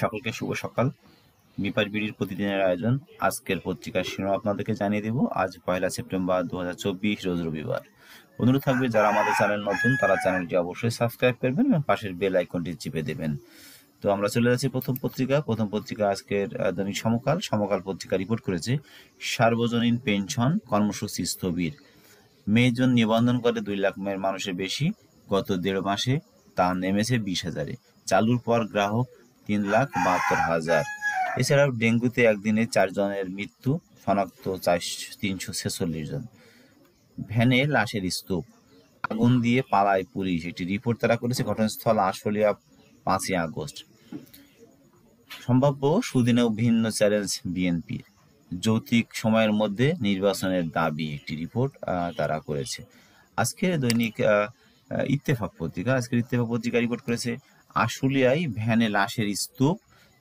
সকলকে শুভ সকাল বিপাস বিড়ির প্রতিদিনের আয়োজন আজকের পত্রিকার শিরোনাম আপনাদেরকে জানিয়ে দেব আজ পয়লা সেপ্টেম্বর দু রোজ রবিবার অনুরোধ থাকবে যারা আমাদের চ্যানেল নতুন তারা চ্যানেলটি অবশ্যই সাবস্ক্রাইব করবেন এবং পাশের বেল আইকনটি চিপে দেবেন তো আমরা চলে যাচ্ছি প্রথম পত্রিকা প্রথম পত্রিকা আজকের দৈনিক সমকাল সমকাল পত্রিকা রিপোর্ট করেছে সার্বজনীন পেনশন কর্মসূচি স্থবির মে জুন নিবন্ধন করে দুই লাখ মেয়ের মানুষের বেশি গত দেড় মাসে তা নেমেছে বিশ হাজারে চালুর পর গ্রাহক তিন লাখ বাহাত্তর হাজার এছাড়াও ডেঙ্গুতে একদিনে চারজনের মৃত্যু শনাক্ত চার তিনশো ছেচল্লিশ জন ভ্যানে লাশের স্তূপ আগুন দিয়ে পালায় পুলিশ একটি রিপোর্ট তারা করেছে ঘটনাস্থল আশুলিয়া পাঁচই আগস্ট সম্ভাব্য সুদিনেও ভিন্ন চ্যালেঞ্জ বিএনপি যৌতিক সময়ের মধ্যে নির্বাচনের দাবি একটি রিপোর্ট তারা করেছে আজকে দৈনিক ইত্তেফাক পত্রিকা আজকের ইত্তেফাক পত্রিকা রিপোর্ট করেছে আশুলিয়ায় ভ্যানে লাশের স্তূপ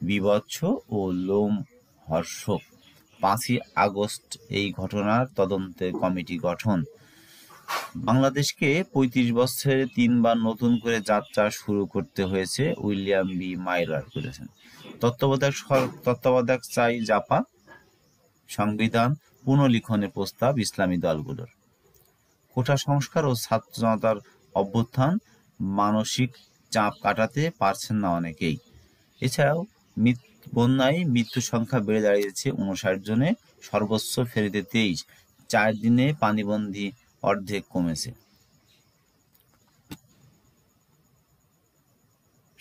বিভৎস ও লোম হর্ষক পাঁচই আগস্ট এই ঘটনার তদন্তে কমিটি গঠন বাংলাদেশকে ৩৫ বছরে তিনবার নতুন করে যাত্রা শুরু করতে হয়েছে উইলিয়াম বি মাইলার করেছেন তত্ত্বাবধায়ক তত্ত্বাবধায়ক চাই জাপা সংবিধান পুনলিখনের প্রস্তাব ইসলামী দলগুলোর কোটা সংস্কার ও ছাত্র জনতার অভ্যুত্থান মানসিক চাপ কাটাতে পারছেন না অনেকেই এছাড়াও বন্যায় মৃত্যু সংখ্যা বেড়ে দাঁড়িয়েছে উনষাট জনে সর্বোচ্চ ফেরিতে তেইশ চার দিনে পানিবন্দি অর্ধেক কমেছে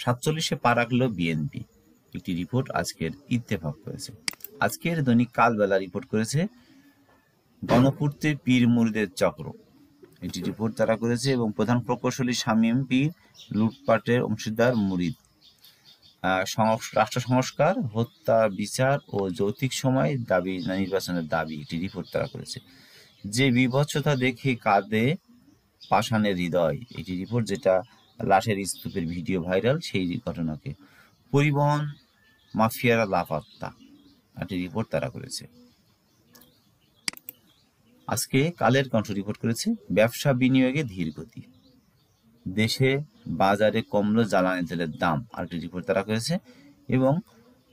সাতচল্লিশে পা রাখলো বিএনপি একটি রিপোর্ট আজকের ইত্তেফাক করেছে আজকের দৈনিক কালবেলা রিপোর্ট করেছে গণপূর্তে পীর মুরিদের চক্র এটি রিপোর্ট তারা করেছে এবং প্রধান প্রকৌশলী শামীম এমপি লুটপাটের অংশীদার মুরিদ রাষ্ট্র সংস্কার হত্যা বিচার ও যৌতিক সময় দাবি নির্বাচনের দাবি এটি রিপোর্ট তারা করেছে যে বিভৎসতা দেখে কাঁদে পাষাণের হৃদয় এটি রিপোর্ট যেটা লাশের স্তূপের ভিডিও ভাইরাল সেই ঘটনাকে পরিবহন মাফিয়ারা লাপাত্তা একটি রিপোর্ট তারা করেছে আজকে কালের কণ্ঠ রিপোর্ট করেছে ব্যবসা বিনিয়োগে ধীর গতি দেশে বাজারে কমলো জ্বালানি তেলের দাম আরেকটি রিপোর্ট তারা করেছে এবং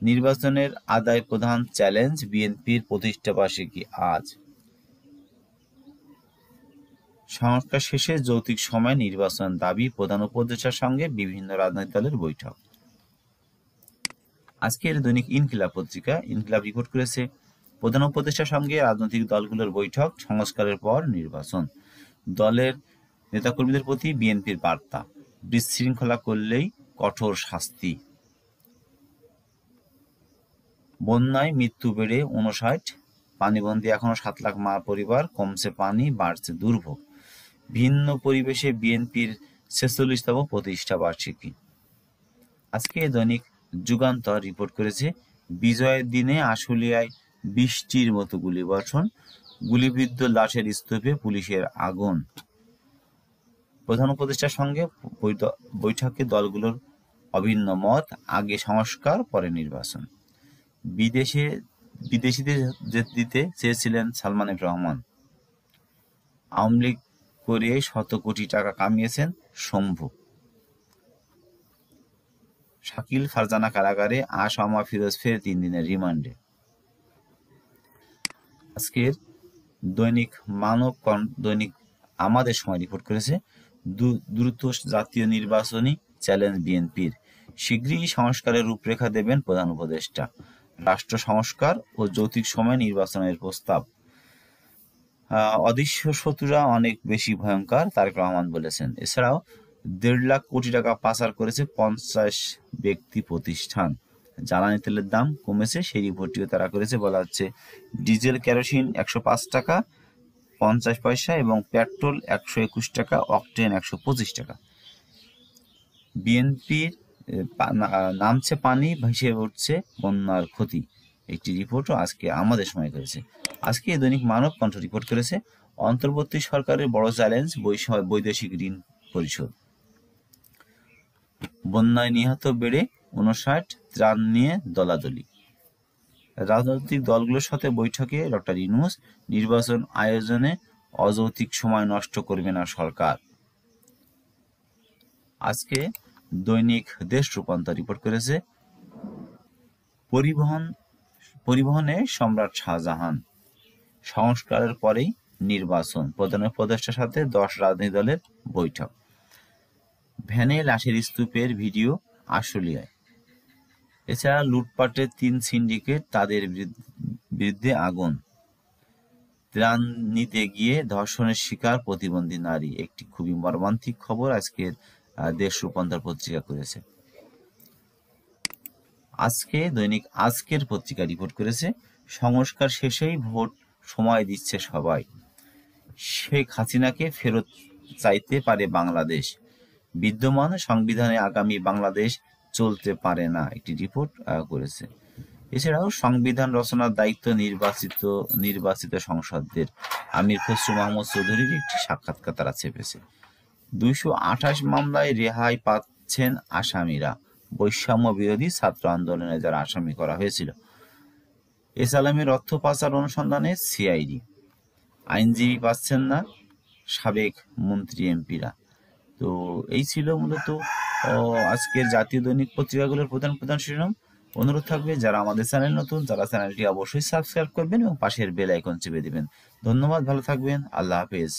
নির্বাচনের আদায় প্রধান চ্যালেঞ্জ বিএনপির প্রতিষ্ঠা বার্ষিকী আজ সংস্কার শেষে যৌতিক সময় নির্বাচন দাবি প্রধান উপদেষ্টার সঙ্গে বিভিন্ন রাজনৈতিক দলের বৈঠক আজকের দৈনিক ইনকিলাব পত্রিকা ইনকিলাব রিপোর্ট করেছে প্রধান উপদেষ্টার সঙ্গে রাজনৈতিক দলগুলোর বৈঠক সংস্কারের পর নির্বাচন দলের নেতাকর্মীদের প্রতি বিএনপির বার্তা বিশৃঙ্খলা করলেই কঠোর শাস্তি বন্যায় মৃত্যু বেড়ে উনষাট পানিবন্দী এখনো সাত লাখ মা পরিবার কমছে পানি বাড়ছে দুর্ভোগ ভিন্ন পরিবেশে বিএনপির ছেচল্লিশতম প্রতিষ্ঠা বার্ষিকী আজকে দৈনিক যুগান্তর রিপোর্ট করেছে বিজয়ের দিনে আশুলিয়ায় বৃষ্টির মতো গুলি বর্ষণ গুলিবিদ্ধ লাশের স্তূপে পুলিশের আগুন প্রধান উপদেষ্টার সঙ্গে বৈঠকে দলগুলোর অভিন্ন মত আগে সংস্কার পরে নির্বাচন বিদেশে বিদেশিদের দিতে চেয়েছিলেন সালমান রহমান আওয়ামী লীগ করে শত কোটি টাকা কামিয়েছেন শম্ভু শাকিল ফারজানা কারাগারে আসামা ফিরোজ ফের তিন দিনের রিমান্ডে আজকের দৈনিক মানব দৈনিক আমাদের সময় রিপোর্ট করেছে দ্রুত জাতীয় নির্বাচনী চ্যালেঞ্জ বিএনপির শীঘ্রই সংস্কারের রূপরেখা দেবেন প্রধান উপদেষ্টা রাষ্ট্র সংস্কার ও যৌতিক সময় নির্বাচনের প্রস্তাব অদৃশ্য শত্রুরা অনেক বেশি ভয়ঙ্কর তারেক রহমান বলেছেন এছাড়াও দেড় লাখ কোটি টাকা পাচার করেছে পঞ্চাশ ব্যক্তি প্রতিষ্ঠান জ্বালানি তেলের দাম কমেছে সেই রিপোর্টটিও তারা করেছে বলা হচ্ছে ডিজেল কেরোসিন একশো পাঁচ টাকা পঞ্চাশ পয়সা এবং পেট্রোল একশো একুশ টাকা অক্টেন একশো পঁচিশ টাকা বিএনপির নামছে পানি ভেসে উঠছে বন্যার ক্ষতি একটি রিপোর্টও আজকে আমাদের সময় করেছে আজকে দৈনিক মানব কণ্ঠ রিপোর্ট করেছে অন্তর্বর্তী সরকারের বড় চ্যালেঞ্জ বৈদেশিক ঋণ পরিশোধ বন্যায় নিহত বেড়ে উনষাট ত্রাণ নিয়ে দলাদলি রাজনৈতিক দলগুলোর সাথে বৈঠকে ডক্টর ইনুস নির্বাচন আয়োজনে অযৌতিক সময় নষ্ট করবে না সরকার আজকে দৈনিক দেশ রূপান্তর রিপোর্ট করেছে পরিবহন পরিবহনে সম্রাট শাহজাহান সংস্কারের পরেই নির্বাচন প্রধান উপদেষ্টার সাথে দশ রাজনৈতিক দলের বৈঠক ভ্যানে লাশের স্তূপের ভিডিও আশুলিয়ায় এছাড়া লুটপাটের তিন সিন্ডিকেট তাদের বিরুদ্ধে আগুন ত্রাণ নিতে গিয়ে ধর্ষণের শিকার প্রতিবন্ধী নারী একটি খুবই মর্মান্তিক খবর আজকের দেশ রূপান্তর পত্রিকা করেছে আজকে দৈনিক আজকের পত্রিকা রিপোর্ট করেছে সংস্কার শেষেই ভোট সময় দিচ্ছে সবাই শেখ হাসিনাকে ফেরত চাইতে পারে বাংলাদেশ বিদ্যমান সংবিধানে আগামী বাংলাদেশ চলতে পারে না একটি রিপোর্ট করেছে এছাড়াও সংবিধান রচনার দায়িত্ব নির্বাচিত নির্বাচিত সংসদদের আমির খসরু মাহমুদ চৌধুরীর একটি সাক্ষাৎকার তারা চেপেছে দুইশো আঠাশ মামলায় রেহাই পাচ্ছেন আসামিরা বৈষম্য বিরোধী ছাত্র আন্দোলনে যারা আসামি করা হয়েছিল এসালামের অর্থ পাচার অনুসন্ধানে সিআইডি আইনজীবী পাচ্ছেন না সাবেক মন্ত্রী এমপিরা তো এই ছিল মূলত আজকের জাতীয় দৈনিক পত্রিকাগুলোর প্রধান প্রধান শিরোনাম অনুরোধ থাকবে যারা আমাদের চ্যানেল নতুন তারা চ্যানেলটি অবশ্যই সাবস্ক্রাইব করবেন এবং পাশের বেল আইকন চেপে দেবেন ধন্যবাদ ভালো থাকবেন আল্লাহ হাফেজ